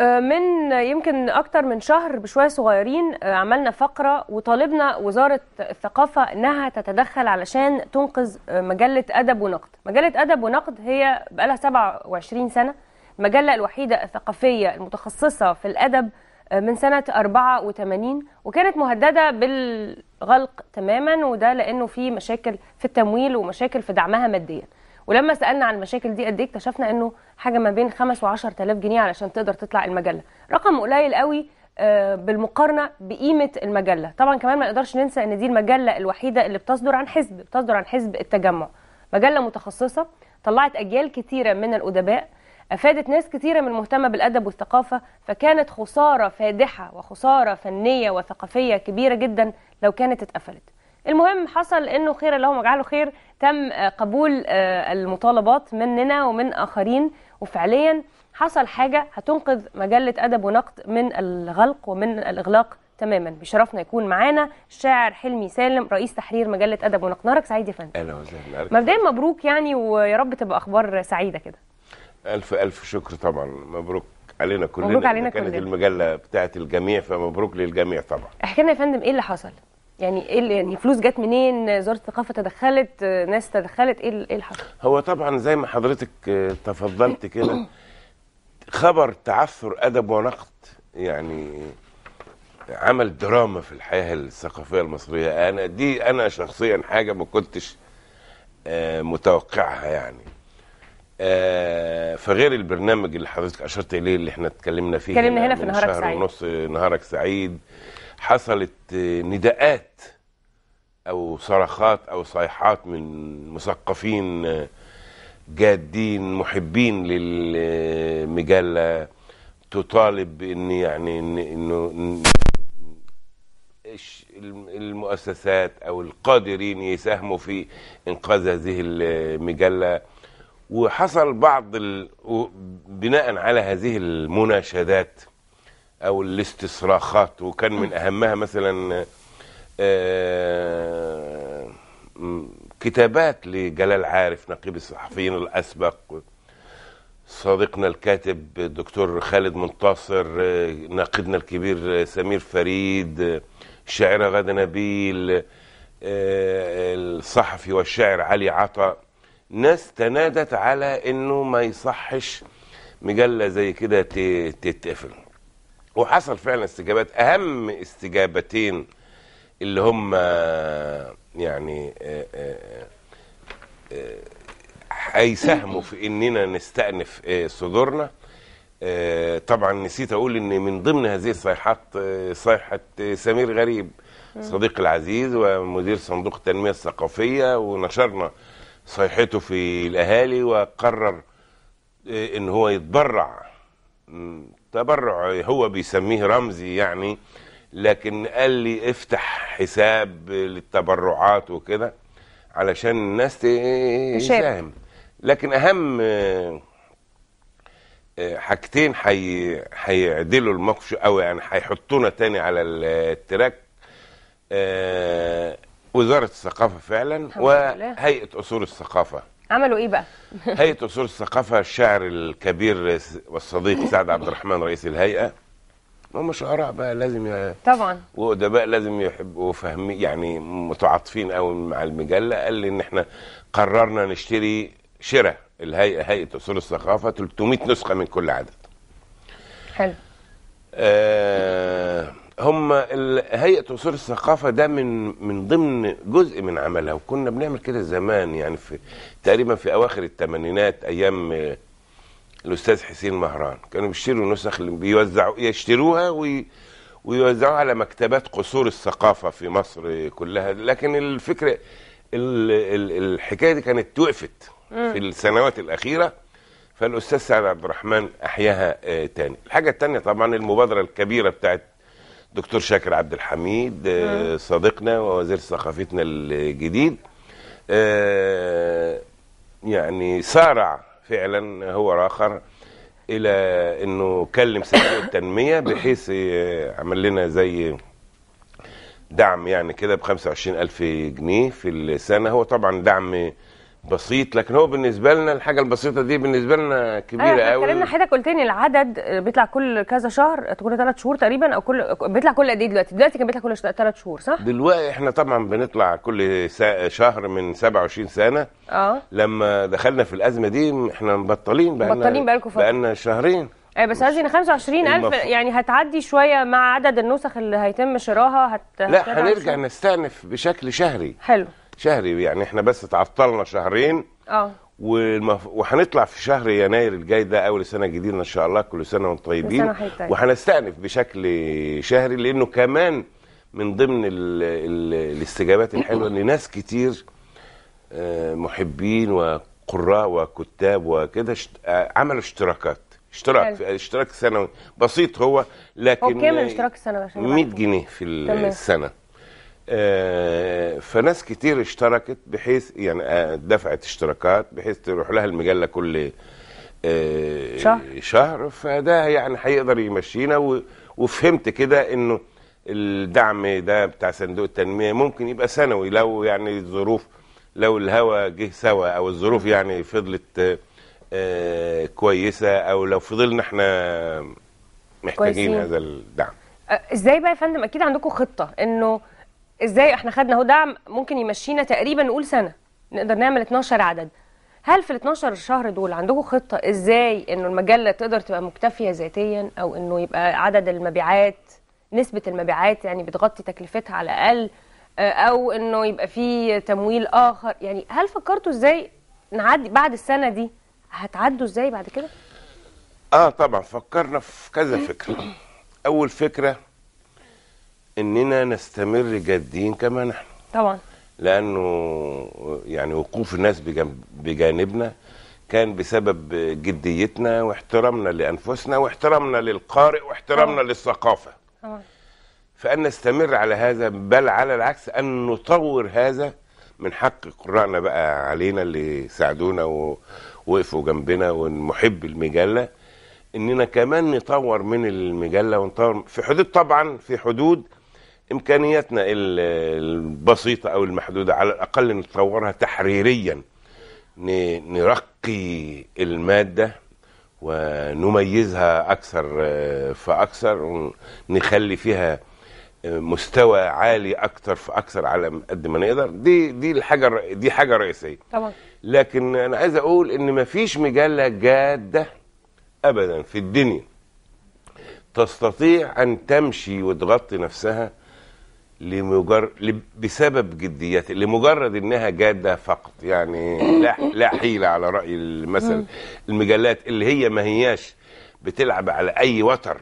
آه، من يمكن اكتر من شهر بشويه صغيرين آه، عملنا فقره وطالبنا وزاره الثقافه انها تتدخل علشان تنقذ آه، مجله ادب ونقد مجله ادب ونقد هي بقالها 27 سنه المجله الوحيده الثقافيه المتخصصه في الادب من سنة 84 وكانت مهددة بالغلق تماما وده لأنه في مشاكل في التمويل ومشاكل في دعمها ماديا ولما سالنا عن المشاكل دي قد ايه اكتشفنا انه حاجه ما بين 5 و10000 جنيه علشان تقدر تطلع المجله رقم قليل قوي آه، بالمقارنه بقيمه المجله طبعا كمان ما نقدرش ننسى ان دي المجله الوحيده اللي بتصدر عن حزب بتصدر عن حزب التجمع مجله متخصصه طلعت اجيال كثيره من الادباء افادت ناس كثيره من المهتمه بالادب والثقافه فكانت خساره فادحه وخساره فنيه وثقافيه كبيره جدا لو كانت اتقفلت المهم حصل انه خير اللهم اجعله خير تم آه، قبول آه، المطالبات مننا ومن اخرين وفعليا حصل حاجه هتنقذ مجله ادب ونقد من الغلق ومن الاغلاق تماما بشرفنا يكون معانا الشاعر حلمي سالم رئيس تحرير مجله ادب ونقد نهارك سعيد يا فندم اهلا وسهلا مبدئيا مبروك يعني ويا رب تبقى اخبار سعيده كده الف الف شكر طبعا مبروك علينا كلنا مبروك علينا كانت كلنا كانت المجله بتاعت الجميع فمبروك للجميع طبعا احكي لنا يا فندم ايه اللي حصل يعني ايه يعني فلوس جت منين وزاره الثقافه تدخلت ناس تدخلت ايه ايه اللي حصل هو طبعا زي ما حضرتك تفضلت كده خبر تعثر ادب ونقد يعني عمل دراما في الحياه الثقافيه المصريه انا دي انا شخصيا حاجه ما كنتش آه، متوقعها يعني آه، فغير البرنامج اللي حضرتك اشرت اليه اللي احنا اتكلمنا فيه اتكلمنا هنا, هنا في نهارك سعيد ونص نهارك سعيد حصلت آه، نداءات او صرخات او صيحات من مثقفين آه، جادين محبين للمجله آه، تطالب ان يعني انه المؤسسات او القادرين يساهموا في انقاذ هذه المجله وحصل بعض ال... بناء على هذه المناشدات او الاستصراخات وكان من اهمها مثلا آه، كتابات لجلال عارف نقيب الصحفيين الاسبق صديقنا الكاتب الدكتور خالد منتصر آه، ناقدنا الكبير آه، سمير فريد الشاعره غاده نبيل الصحفي والشاعر علي عطا ناس تنادت على انه ما يصحش مجله زي كده تتقفل وحصل فعلا استجابات اهم استجابتين اللي هم يعني آه، آه، آه، هيساهموا في اننا نستأنف صدورنا طبعا نسيت اقول ان من ضمن هذه الصيحات صيحه سمير غريب صديقي العزيز ومدير صندوق التنميه الثقافيه ونشرنا صيحته في الاهالي وقرر ان هو يتبرع تبرع هو بيسميه رمزي يعني لكن قال لي افتح حساب للتبرعات وكده علشان الناس تساهم لكن اهم آه، حاجتين حي... المقش او يعني هيحطونا تاني على التراك آه، وزاره الثقافه فعلا وهيئه اصول الثقافه عملوا ايه بقى؟ هيئه اصول الثقافه الشاعر الكبير والصديق سعد عبد الرحمن رئيس الهيئه هم شعراء بقى لازم ي... طبعا وادباء لازم يحبوا فاهمين يعني متعاطفين قوي مع المجله قال لي ان احنا قررنا نشتري شراء الهيئه هيئه اصول الثقافه 300 نسخه من كل عدد حلو آه هم هيئه اصول الثقافه ده من من ضمن جزء من عملها وكنا بنعمل كده زمان يعني في تقريبا في اواخر الثمانينات ايام آه، الاستاذ حسين مهران كانوا بيشتروا نسخ اللي بيوزعوا يشتروها وي ويوزعوها على مكتبات قصور الثقافه في مصر كلها لكن الفكره الحكايه دي كانت وقفت في السنوات الاخيره فالاستاذ سعد عبد الرحمن احياها آه، تاني الحاجه التانية طبعا المبادره الكبيره بتاعت دكتور شاكر عبد الحميد آه، صديقنا ووزير ثقافتنا الجديد آه، يعني سارع فعلا هو الاخر الى انه كلم صندوق التنميه بحيث عمل لنا زي دعم يعني كده ب 25000 جنيه في السنه هو طبعا دعم بسيط لكن هو بالنسبه لنا الحاجه البسيطه دي بالنسبه لنا كبيره آه، قوي اتكلمنا حضرتك قلت لي العدد آه، بيطلع كل كذا شهر كل ثلاث شهور تقريبا او كل بيطلع كل قد ايه دلوقتي دلوقتي كان بيطلع كل ثلاث شهور صح دلوقتي احنا طبعا بنطلع كل شهر من 27 سنه اه لما دخلنا في الازمه دي احنا مبطلين بقالنا مبطلين بقالكم فتره بقالنا شهرين اي آه، بس هذه 25000 يعني هتعدي شويه مع عدد النسخ اللي هيتم شراها هت لا هنرجع نستأنف بشكل شهري حلو شهري يعني احنا بس تعطلنا شهرين اه وهنطلع في شهر يناير الجاي ده اول سنه جديده ان شاء الله كل سنه وانتم طيبين وهنستأنف بشكل شهري لانه كمان من ضمن الـ الـ الاستجابات الحلوه ان ناس كتير آه، محبين وقراء وكتاب وكده آه، عملوا اشتراكات اشتراك في اشتراك سنوي بسيط هو لكن هو كام الاشتراك السنوي عشان 100 جنيه في السنه تمام. آه، فناس كتير اشتركت بحيث يعني آه، دفعت اشتراكات بحيث تروح لها المجله كل آه، شهر شهر فده يعني هيقدر يمشينا وفهمت كده انه الدعم ده بتاع صندوق التنميه ممكن يبقى سنوي لو يعني الظروف لو الهوا جه سوا او الظروف يعني فضلت آه، كويسه او لو فضلنا احنا محتاجين كويسين. هذا الدعم ازاي بقى يا فندم اكيد عندكم خطه انه ازاي احنا خدنا اهو دعم ممكن يمشينا تقريبا نقول سنه نقدر نعمل 12 عدد هل في ال 12 شهر دول عندكم خطه ازاي انه المجله تقدر تبقى مكتفيه ذاتيا او انه يبقى عدد المبيعات نسبه المبيعات يعني بتغطي تكلفتها على الاقل آه، او انه يبقى في تمويل اخر يعني هل فكرتوا ازاي نعدي بعد السنه دي هتعدوا ازاي بعد كده اه طبعا فكرنا في كذا فكره اول فكره اننا نستمر جادين كما نحن طبعا لانه يعني وقوف الناس بجانبنا كان بسبب جديتنا واحترامنا لانفسنا واحترامنا للقارئ واحترامنا طبعا. للثقافه طبعا. فان نستمر على هذا بل على العكس ان نطور هذا من حق قرائنا بقى علينا اللي ساعدونا ووقفوا جنبنا والمحب المجله اننا كمان نطور من المجله ونطور في حدود طبعا في حدود امكانياتنا البسيطه او المحدوده على الاقل نطورها تحريريا نرقي الماده ونميزها اكثر آه، فاكثر نخلي فيها آه، مستوى عالي اكثر فاكثر على قد ما نقدر دي دي الحاجه دي حاجه رئيسيه طبعا لكن انا عايز اقول ان ما فيش مجله جاده ابدا في الدنيا تستطيع ان تمشي وتغطي نفسها لمجرد بسبب جديتها لمجرد انها جاده فقط يعني لا لا حيله على راي المثل المجلات اللي هي ما هياش بتلعب على اي وتر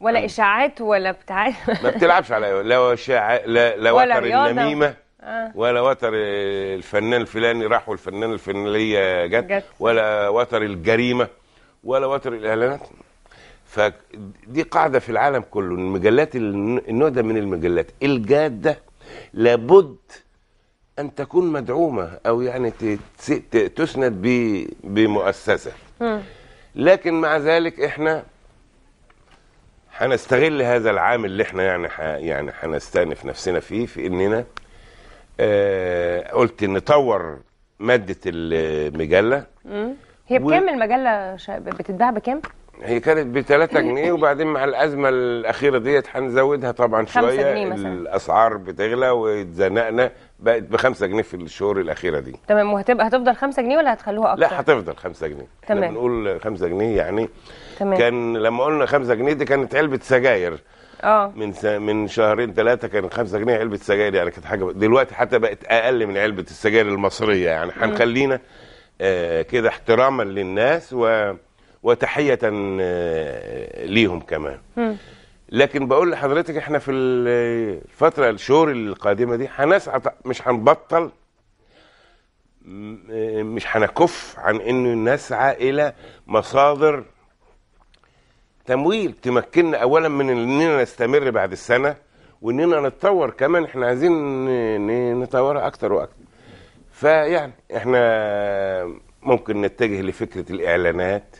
ولا اشاعات ولا بتاع ما بتلعبش على لا شاع... لا, لا ولا وتر رياضة. النميمه آه. ولا وتر الفنان الفلاني راح والفنان الفلانيه جت ولا وتر الجريمه ولا وتر الاعلانات فدي قاعده في العالم كله المجلات النوع ده من المجلات الجاده لابد ان تكون مدعومه او يعني تسند بمؤسسه لكن مع ذلك احنا هنستغل هذا العام اللي احنا يعني ح... يعني هنستأنف نفسنا فيه في اننا آه قلت نطور ماده المجله هي بكام و... المجله بتتباع بكام؟ هي كانت ب 3 جنيه وبعدين مع الازمه الاخيره ديت هنزودها طبعا شويه جنيه مثلا. الاسعار بتغلى واتزنقنا بقت ب 5 جنيه في الشهور الاخيره دي تمام وهتبقى هتفضل 5 جنيه ولا هتخلوها اكتر؟ لا هتفضل 5 جنيه تمام بنقول 5 جنيه يعني تمام كان لما قلنا 5 جنيه دي كانت علبه سجاير اه من س... من شهرين ثلاثه كانت 5 جنيه علبه سجاير يعني كانت حاجه دلوقتي حتى بقت اقل من علبه السجاير المصريه يعني هنخلينا آه كده احتراما للناس و وتحية آه، ليهم كمان م. لكن بقول لحضرتك احنا في الفترة الشهور القادمة دي هنسعى مش هنبطل آه، مش هنكف عن انه نسعى الى مصادر تمويل تمكننا اولا من اننا نستمر بعد السنه واننا نتطور كمان احنا عايزين نطورها اكتر واكتر فيعني احنا ممكن نتجه لفكره الاعلانات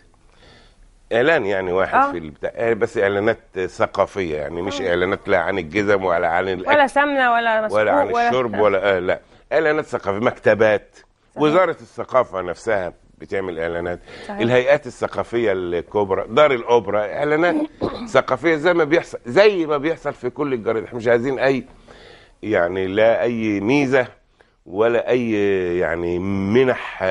اعلان يعني واحد أوه. في البتاع آه، بس اعلانات ثقافيه يعني مش أوه. اعلانات لا عن الجزم ولا عن الاكل ولا سمنه ولا مسكوك ولا عن ولا الشرب ولا, ولا آه لا اعلانات ثقافيه مكتبات صحيح. وزاره الثقافه نفسها بتعمل اعلانات صحيح. الهيئات الثقافيه الكبرى دار الاوبرا اعلانات ثقافيه زي ما بيحصل زي ما بيحصل في كل الجرايد احنا مش عايزين اي يعني لا اي ميزه ولا اي يعني منح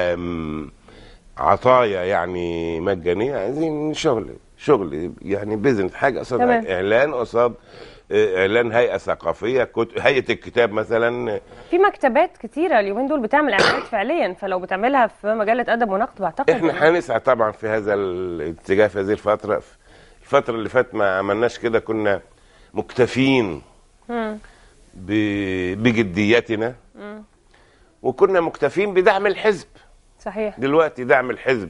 عطايا يعني مجانيه عايزين يعني شغل شغل يعني بزنس حاجه قصاد اعلان قصاد اعلان هيئه ثقافيه كت... هيئه الكتاب مثلا في مكتبات كتيره اليومين دول بتعمل اعلانات فعليا فلو بتعملها في مجله ادب ونقد بعتقد احنا هنسعى طبعا في هذا الاتجاه في هذه الفتره الفتره اللي فاتت ما عملناش كده كنا مكتفين ب... بجديتنا وكنا مكتفين بدعم الحزب صحيح دلوقتي دعم الحزب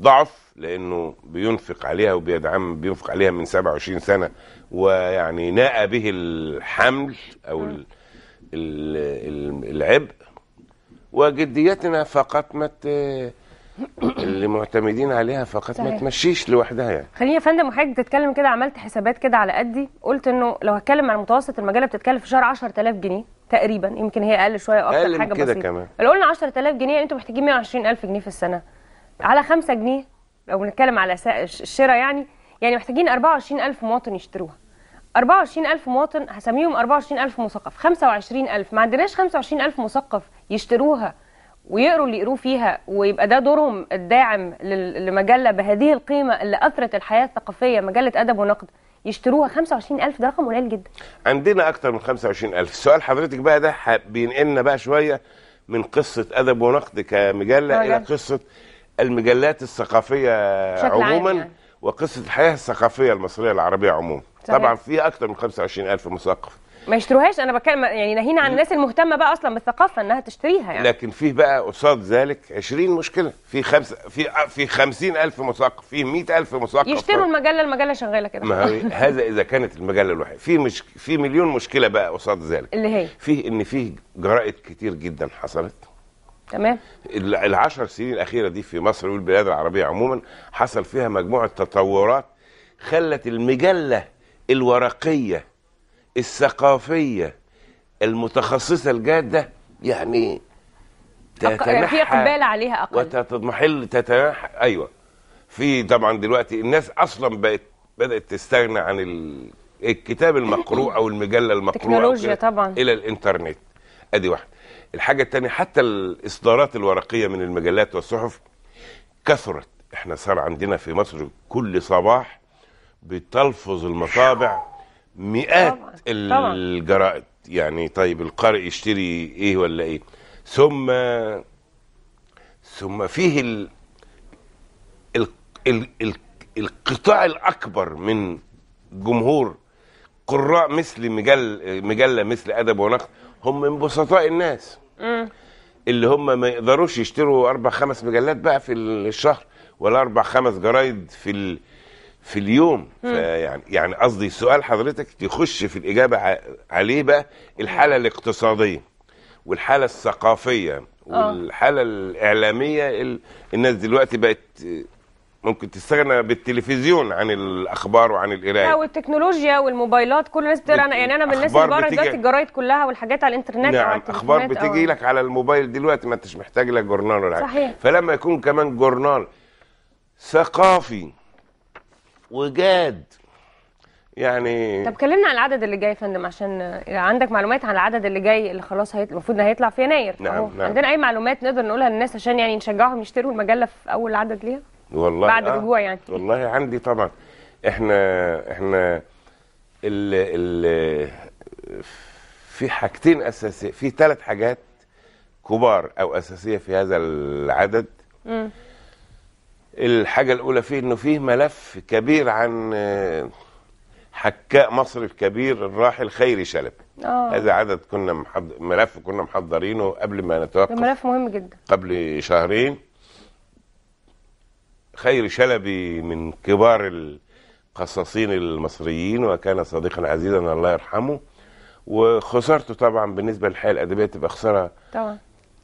ضعف لانه بينفق عليها وبيدعم بينفق عليها من 27 سنه ويعني ناء به الحمل او الـ الـ العبء وجديتنا فقط ما اللي معتمدين عليها فقط صحيح. ما تمشيش لوحدها يعني خليني يا فندم وحضرتك بتتكلم كده عملت حسابات كده على قدي قلت انه لو هتكلم عن متوسط المجله بتتكلم في شهر 10000 جنيه تقريبا يمكن هي اقل شويه اكتر أقل حاجه كده كمان لو قلنا 10000 جنيه يعني انتوا محتاجين 120000 جنيه في السنه على 5 جنيه لو بنتكلم على الشراء يعني يعني محتاجين 24000 مواطن يشتروها 24000 مواطن هسميهم 24000 مثقف 25000 ما عندناش 25000 مثقف يشتروها ويقروا اللي يقروه فيها ويبقى ده دورهم الداعم لمجله بهذه القيمه اللي اثرت الحياه الثقافيه مجله ادب ونقد يشتروها 25000 ده رقم قليل جدا عندنا اكتر من 25000 سؤال حضرتك بقى ده بينقلنا بقى شويه من قصه ادب ونقد كمجله مجل. آه، الى يعني. قصه المجلات الثقافيه عموما يعني. وقصه الحياه الثقافيه المصريه العربيه عموما طبعا في اكتر من 25000 مثقف ما يشتروهاش انا بتكلم يعني ناهينا عن الناس المهتمه بقى اصلا بالثقافه انها تشتريها يعني لكن فيه بقى قصاد ذلك 20 مشكله في خمسه في في 50000 مثقف في 100000 مثقف يشتروا المجله المجله شغاله كده ما هو هذا اذا كانت المجله الوحيده في مش في مليون مشكله بقى قصاد ذلك اللي هي فيه ان فيه جرائد كتير جدا حصلت تمام العشر سنين الاخيره دي في مصر والبلاد العربيه عموما حصل فيها مجموعه تطورات خلت المجله الورقيه الثقافيه المتخصصه الجاده يعني تتنحى يعني في اقبال عليها اقل وتضمحل تتنحى ايوه في طبعا دلوقتي الناس اصلا بقت بدات تستغنى عن الكتاب المقروء او المجله المقروءه تكنولوجيا طبعا الى الانترنت ادي واحده الحاجه الثانيه حتى الاصدارات الورقيه من المجلات والصحف كثرت احنا صار عندنا في مصر كل صباح بتلفظ المطابع مئات طبعا. الجرائد يعني طيب القارئ يشتري ايه ولا ايه ثم ثم فيه ال... ال... ال... ال... القطاع الاكبر من جمهور قراء مثل مجل... مجله مثل ادب ونقد هم من بسطاء الناس م. اللي هم ما يقدروش يشتروا اربع خمس مجلات بقى في الشهر ولا اربع خمس جرايد في ال... في اليوم يعني يعني قصدي سؤال حضرتك تخش في الاجابه عليه بقى الحاله الاقتصاديه والحاله الثقافيه آه. والحاله الاعلاميه الناس دلوقتي بقت ممكن تستغنى بالتلفزيون عن الاخبار وعن القرايه لا والتكنولوجيا والموبايلات كل الناس بتقرا انا يعني انا من الناس اللي بقرا دلوقتي الجرايد كلها والحاجات على الانترنت نعم على اخبار بتجي لك على الموبايل دلوقتي ما انتش محتاج لك جورنال ولا حاجه صحيح فلما يكون كمان جورنال ثقافي وجاد يعني طب كلمنا عن العدد اللي جاي يا فندم عشان عندك معلومات عن العدد اللي جاي اللي خلاص هيت... هيطلع في يناير نعم, نعم عندنا اي معلومات نقدر نقولها للناس عشان يعني نشجعهم يشتروا المجله في اول عدد ليها والله بعد آه. رجوع يعني والله عندي طبعا احنا احنا ال ال في حاجتين اساسيه في ثلاث حاجات كبار او اساسيه في هذا العدد امم الحاجة الأولى فيه أنه فيه ملف كبير عن آه، حكاء مصر الكبير الراحل خيري شلبي آه. هذا عدد كنا محضر ملف كنا محضرينه قبل ما نتوقف ملف مهم جدا قبل شهرين خيري شلبي من كبار القصاصين المصريين وكان صديقا عزيزا الله يرحمه وخسارته طبعا بالنسبة للحياة الأدبية تبقى خسارة طبعا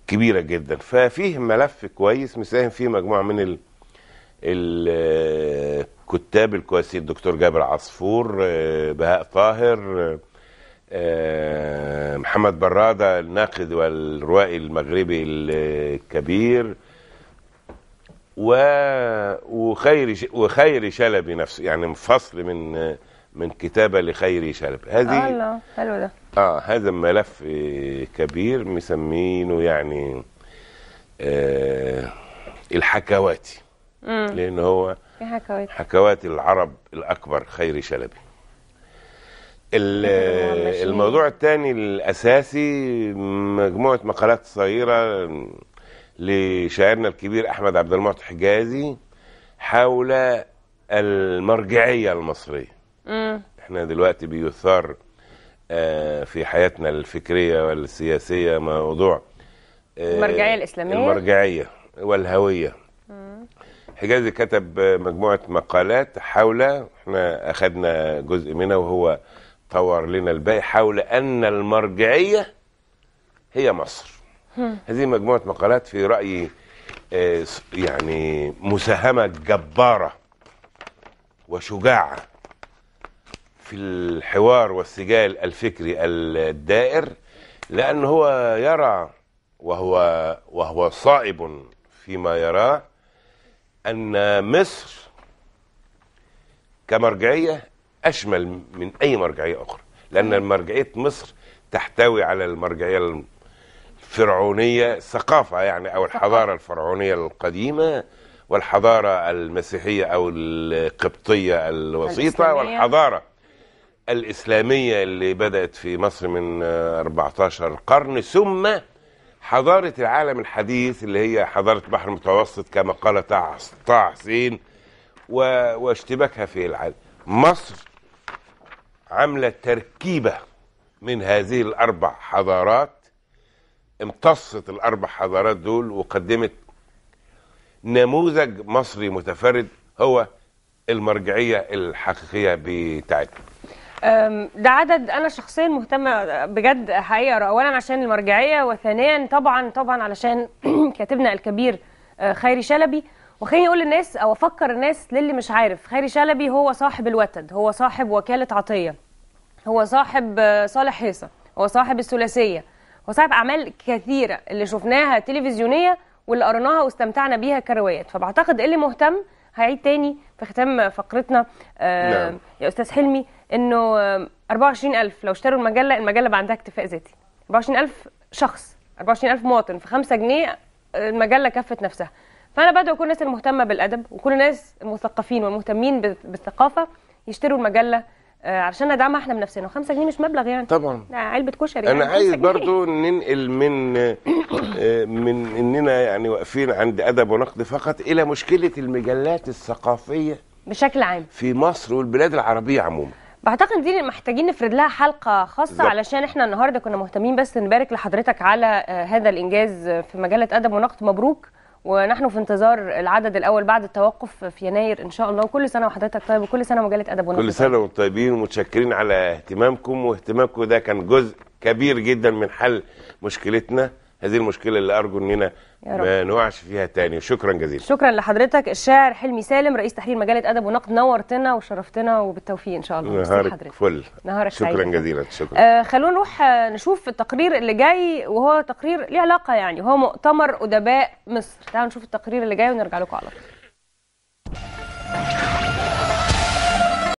كبيرة جدا ففيه ملف كويس مساهم فيه مجموعة من ال... الكتاب الكويسين الدكتور جابر عصفور آه، بهاء طاهر آه، آه، محمد برادة الناقد والروائي المغربي الكبير و... وخيري وخيري شلبي نفسه يعني فصل من من كتابه لخيري شلبي هذه الله حلو ده اه هذا ملف كبير مسمينه يعني آه الحكواتي مم. لان هو في حكوات حكوات العرب الاكبر خيري شلبي الموضوع الثاني الاساسي مجموعه مقالات صغيره لشاعرنا الكبير احمد عبد المعطي حجازي حول المرجعيه المصريه مم. احنا دلوقتي بيثار آه، في حياتنا الفكريه والسياسيه موضوع آه، المرجعيه الاسلاميه المرجعيه والهويه حجازي كتب مجموعة مقالات حول احنا أخذنا جزء منها وهو طور لنا الباقي حول أن المرجعية هي مصر هذه مجموعة مقالات في رأيي آه، يعني مساهمة جبارة وشجاعة في الحوار والسجال الفكري الدائر لأن هو يرى وهو وهو صائب فيما يراه أن مصر كمرجعية أشمل من أي مرجعية أخرى لأن مرجعية مصر تحتوي على المرجعية الفرعونية ثقافة يعني أو الحضارة الفرعونية القديمة والحضارة المسيحية أو القبطية الوسيطة والحضارة الإسلامية اللي بدأت في مصر من 14 قرن ثم حضارة العالم الحديث اللي هي حضارة البحر المتوسط كما قال طه حسين واشتباكها في العالم مصر عاملة تركيبة من هذه الأربع حضارات امتصت الأربع حضارات دول وقدمت نموذج مصري متفرد هو المرجعية الحقيقية بتاعتنا ده عدد انا شخصيا مهتمه بجد حقيقه اولا عشان المرجعيه وثانيا طبعا طبعا علشان كاتبنا الكبير آه، خيري شلبي وخليني اقول للناس او افكر الناس للي مش عارف خيري شلبي هو صاحب الوتد هو صاحب وكاله عطيه هو صاحب آه، صالح هيصه هو صاحب الثلاثيه هو صاحب اعمال كثيره اللي شفناها تلفزيونيه واللي قرناها واستمتعنا بيها كروايات فبعتقد اللي مهتم هعيد تاني في ختام فقرتنا آه نعم. يا استاذ حلمي انه 24000 لو اشتروا المجله المجله بقى عندها اكتفاء ذاتي 24000 شخص 24000 مواطن في 5 جنيه المجله كفت نفسها فانا بدعو كل الناس المهتمه بالادب وكل الناس المثقفين والمهتمين بالثقافه يشتروا المجله آه، علشان ندعمها احنا بنفسنا و5 جنيه مش مبلغ يعني طبعا علبه كشري يعني انا عايز برضو ننقل من آه، من اننا يعني واقفين عند ادب ونقد فقط الى مشكله المجلات الثقافيه بشكل عام في مصر والبلاد العربيه عموما بعتقد دي محتاجين نفرد لها حلقه خاصه بالزبط. علشان احنا النهارده كنا مهتمين بس نبارك لحضرتك على آه، هذا الانجاز في مجله ادب ونقد مبروك ونحن في انتظار العدد الاول بعد التوقف في يناير ان شاء الله وكل سنه وحضرتك طيب وكل سنه مجله ادب ونقد كل سنه وانتم طيبين ومتشكرين على اهتمامكم واهتمامكم ده كان جزء كبير جدا من حل مشكلتنا هذه المشكله اللي ارجو اننا ما نوعش فيها تاني شكرا جزيلا شكرا لحضرتك الشاعر حلمي سالم رئيس تحرير مجله ادب ونقد نورتنا وشرفتنا وبالتوفيق ان شاء الله نهارك فل نهارك شكرا سعيد. جزيلا شكرا آه خلونا نروح آه، نشوف التقرير اللي جاي وهو تقرير ليه علاقه يعني هو مؤتمر ادباء مصر تعالوا نشوف التقرير اللي جاي ونرجع لكم على طول